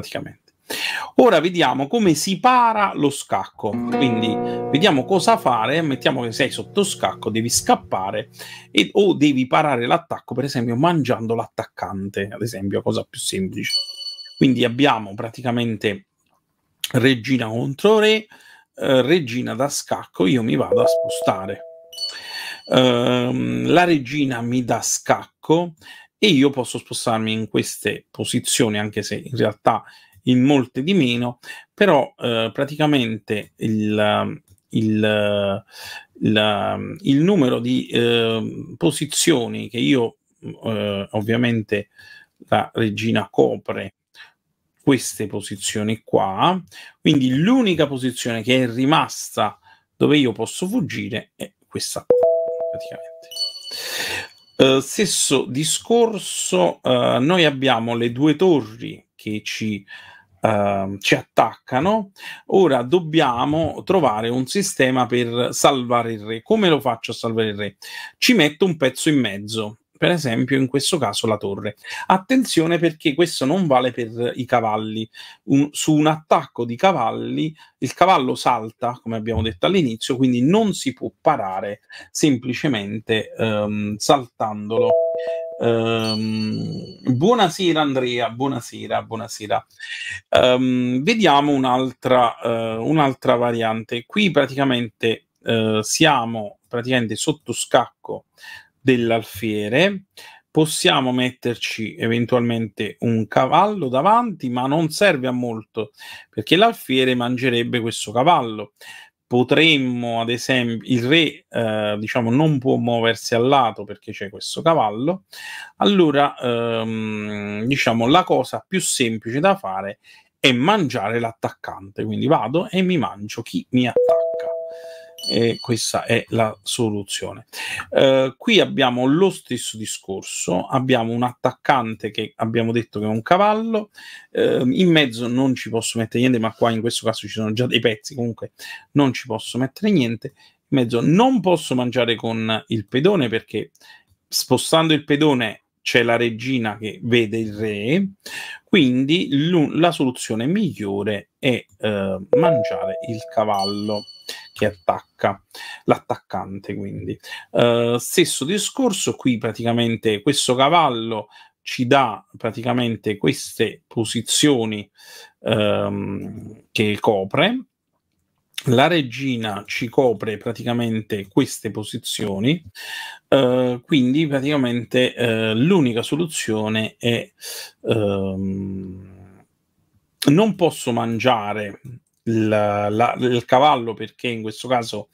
praticamente. Ora vediamo come si para lo scacco, quindi vediamo cosa fare, mettiamo che sei sotto scacco, devi scappare e, o devi parare l'attacco, per esempio mangiando l'attaccante, ad esempio, cosa più semplice. Quindi abbiamo praticamente regina contro re, eh, regina da scacco, io mi vado a spostare. Eh, la regina mi dà scacco e io posso spostarmi in queste posizioni, anche se in realtà in molte di meno, però eh, praticamente il, il, il, il, numero di eh, posizioni che io mm, eh, ovviamente la regina copre queste posizioni qua, quindi l'unica posizione che è rimasta dove io posso fuggire è questa praticamente. Eh, stesso discorso, uh, noi abbiamo le due torri che ci, uh, ci, attaccano, ora dobbiamo trovare un sistema per salvare il re. Come lo faccio a salvare il re? Ci metto un pezzo in mezzo, per esempio in questo caso la torre. Attenzione perché questo non vale per i cavalli. Un, su un attacco di cavalli il cavallo salta, come abbiamo detto all'inizio, quindi non si può parare semplicemente um, saltandolo. Um, buonasera Andrea, buonasera, buonasera. Um, vediamo un'altra, uh, un'altra variante. Qui praticamente uh, siamo praticamente sotto scacco dell'alfiere. Possiamo metterci eventualmente un cavallo davanti, ma non serve a molto perché l'alfiere mangerebbe questo cavallo. Potremmo, ad esempio, il re, eh, diciamo, non può muoversi al lato perché c'è questo cavallo. Allora, ehm, diciamo, la cosa più semplice da fare è mangiare l'attaccante. Quindi vado e mi mangio chi mi attacca e questa è la soluzione. Eh, qui abbiamo lo stesso discorso, abbiamo un attaccante che abbiamo detto che è un cavallo, eh, in mezzo non ci posso mettere niente, ma qua in questo caso ci sono già dei pezzi, comunque non ci posso mettere niente, in mezzo non posso mangiare con il pedone perché spostando il pedone c'è la regina che vede il re, quindi la soluzione migliore è eh, mangiare il cavallo che attacca l'attaccante. Quindi uh, stesso discorso qui, praticamente questo cavallo ci dà praticamente queste posizioni um, che copre. La regina ci copre praticamente queste posizioni, uh, quindi praticamente uh, l'unica soluzione è um, non posso mangiare il, la, il cavallo perché in questo caso,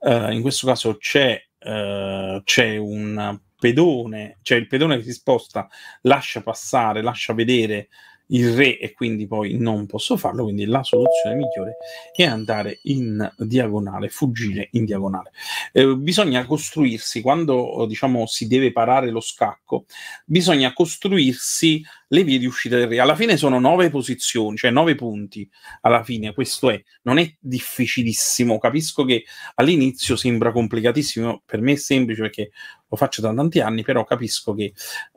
uh, in questo caso c'è, uh, c'è un pedone, cioè il pedone che si sposta lascia passare, lascia vedere il re e quindi poi non posso farlo, quindi la soluzione migliore è andare in diagonale, fuggire in diagonale. Eh, bisogna costruirsi, quando diciamo si deve parare lo scacco, bisogna costruirsi le vie di uscita del re. Alla fine sono nove posizioni, cioè nove punti. Alla fine, questo è, non è difficilissimo. Capisco che all'inizio sembra complicatissimo, per me è semplice perché lo faccio da tanti anni, però capisco che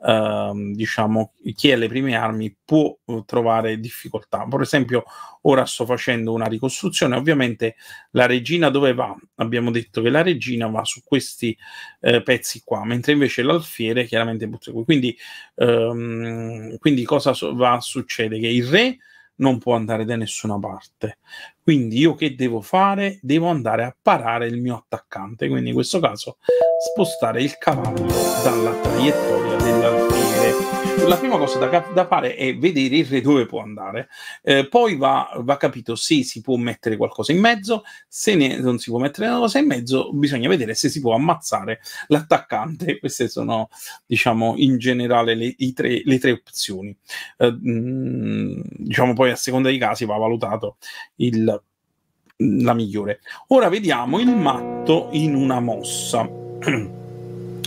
ehm, diciamo, chi ha le prime armi può eh, trovare difficoltà. Per esempio, Ora sto facendo una ricostruzione. Ovviamente la regina dove va? Abbiamo detto che la regina va su questi eh, pezzi qua, mentre invece l'alfiere chiaramente butta qui. Quindi, ehm, quindi cosa so- va, succede? Che il re non può andare da nessuna parte. Quindi io che devo fare? Devo andare a parare il mio attaccante. Quindi in questo caso spostare il cavallo dalla traiettoria dell'alfiere la prima cosa da, da, fare è vedere il re dove può andare. Eh, poi va, va, capito se si può mettere qualcosa in mezzo, se ne, non si può mettere una cosa in mezzo, bisogna vedere se si può ammazzare l'attaccante. Queste sono, diciamo, in generale le, tre, le tre, opzioni. Eh, mh, mm, diciamo poi a seconda dei casi va valutato il, la migliore. Ora vediamo il matto in una mossa.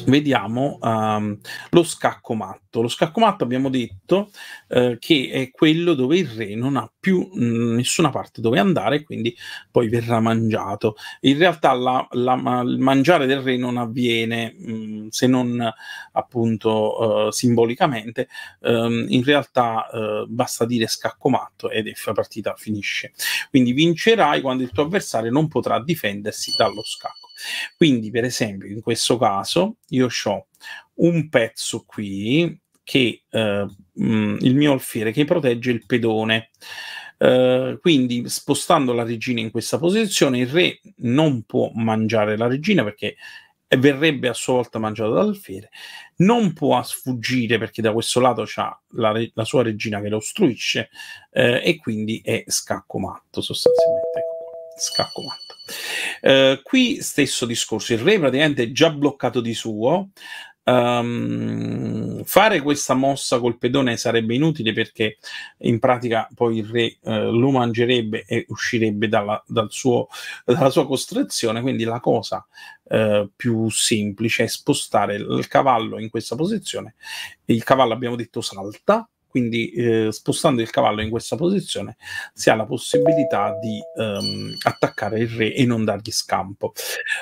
vediamo um, lo scacco matto. Lo scacco matto abbiamo detto eh, che è quello dove il re non ha più mh, mm, nessuna parte dove andare, quindi poi verrà mangiato. In realtà la, la, ma, il mangiare del re non avviene mh, mm, se non appunto uh, simbolicamente, um, in realtà uh, basta dire scacco matto ed la partita finisce. Quindi vincerai quando il tuo avversario non potrà difendersi dallo scacco quindi, per esempio, in questo caso io ho un pezzo qui che eh, mm, il mio alfiere che protegge il pedone. Uh, quindi spostando la regina in questa posizione, il re non può mangiare la regina perché verrebbe a sua volta mangiata dall'alfiere, non può sfuggire perché da questo lato c'ha la, re- la sua regina che lo ostruisce uh, e quindi è scacco matto sostanzialmente. Ecco scacco matto. Eh, qui stesso discorso, il re praticamente è già bloccato di suo. Um, fare questa mossa col pedone sarebbe inutile perché in pratica poi il re uh, lo mangerebbe e uscirebbe dalla, dal suo, dalla sua costrizione. Quindi la cosa uh, più semplice è spostare il cavallo in questa posizione. Il cavallo abbiamo detto salta, quindi eh, spostando il cavallo in questa posizione si ha la possibilità di um, attaccare il re e non dargli scampo.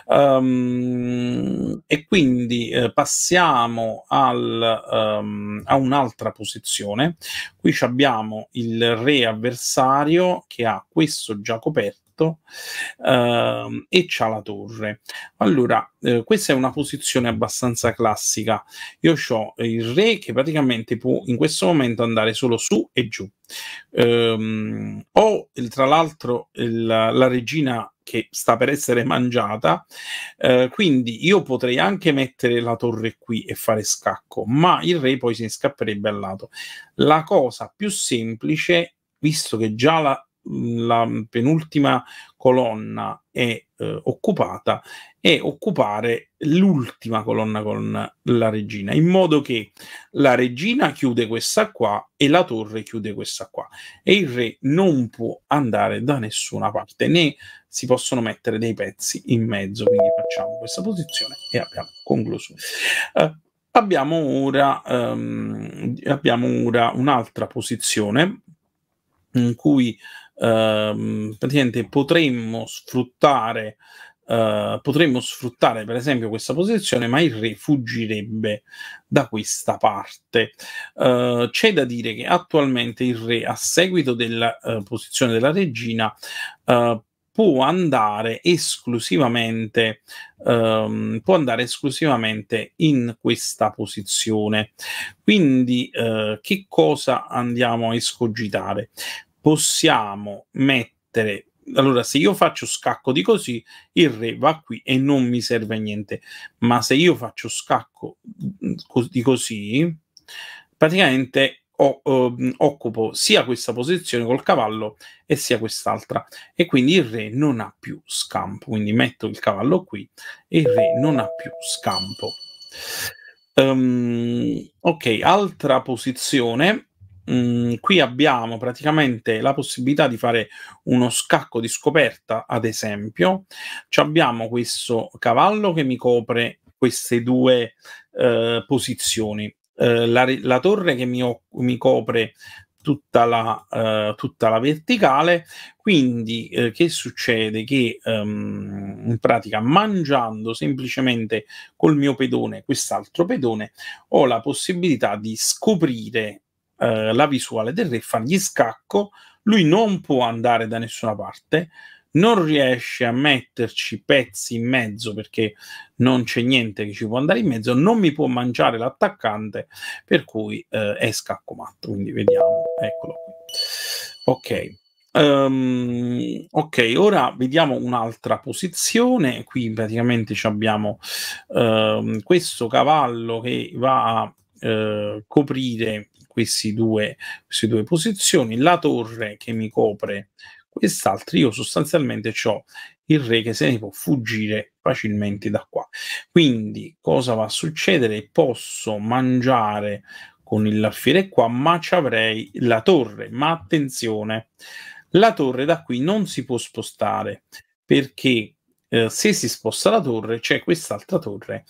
Um, e quindi eh, passiamo al, um, a un'altra posizione. Qui abbiamo il re avversario che ha questo già coperto alto certo, ehm, e c'ha la torre. Allora, eh, questa è una posizione abbastanza classica. Io ho il re che praticamente può in questo momento andare solo su e giù. Ehm, ho il, tra l'altro il, la regina che sta per essere mangiata. Eh, quindi io potrei anche mettere la torre qui e fare scacco, ma il re poi si scapperebbe al lato. La cosa più semplice, visto che già la la penultima colonna è eh, occupata e occupare l'ultima colonna con la regina, in modo che la regina chiude questa qua e la torre chiude questa qua e il re non può andare da nessuna parte né si possono mettere dei pezzi in mezzo, quindi facciamo questa posizione e abbiamo concluso. Uh, abbiamo ora, um, abbiamo ora un'altra posizione in cui Ehm, praticamente potremmo sfruttare Uh, potremmo sfruttare per esempio questa posizione, ma il re fuggirebbe da questa parte. Uh, c'è da dire che attualmente il re, a seguito della uh, eh, posizione della regina, può andare esclusivamente um, può andare esclusivamente in questa posizione quindi uh, che cosa andiamo a escogitare possiamo mettere allora se io faccio scacco di così il re va qui e non mi serve a niente ma se io faccio scacco mm, mm, di così praticamente o, eh, occupo sia questa posizione col cavallo e sia quest'altra e quindi il re non ha più scampo quindi metto il cavallo qui e il re non ha più scampo um, ok altra posizione Mm, qui abbiamo praticamente la possibilità di fare uno scacco di scoperta, ad esempio. Ci abbiamo questo cavallo che mi copre queste due eh, posizioni. Eh, la, la, torre che mi, mi copre tutta la, eh, tutta la, verticale, quindi eh, che succede? Che ehm, in pratica mangiando semplicemente col mio pedone quest'altro pedone ho la possibilità di scoprire eh, la visuale del re, fargli scacco, lui non può andare da nessuna parte, non riesce a metterci pezzi in mezzo perché non c'è niente che ci può andare in mezzo, non mi può mangiare l'attaccante, per cui eh, è scacco matto, quindi vediamo, eccolo qui. Ok. Um, ok, ora vediamo un'altra posizione. Qui praticamente abbiamo uh, questo cavallo che va a uh, coprire questi due, queste due posizioni, la torre che mi copre quest'altra, io sostanzialmente ho il re che se ne può fuggire facilmente da qua. Quindi cosa va a succedere? Posso mangiare con il laffiere qua, ma ci avrei la torre. Ma attenzione, la torre da qui non si può spostare perché eh, se si sposta la torre c'è quest'altra torre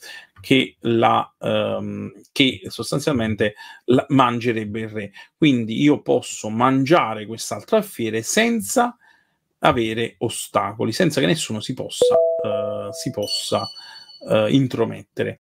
che, la, ehm, che sostanzialmente la, mangerebbe il re. Quindi io posso mangiare quest'altra fiere senza avere ostacoli, senza che nessuno si possa, eh, si possa eh, intromettere.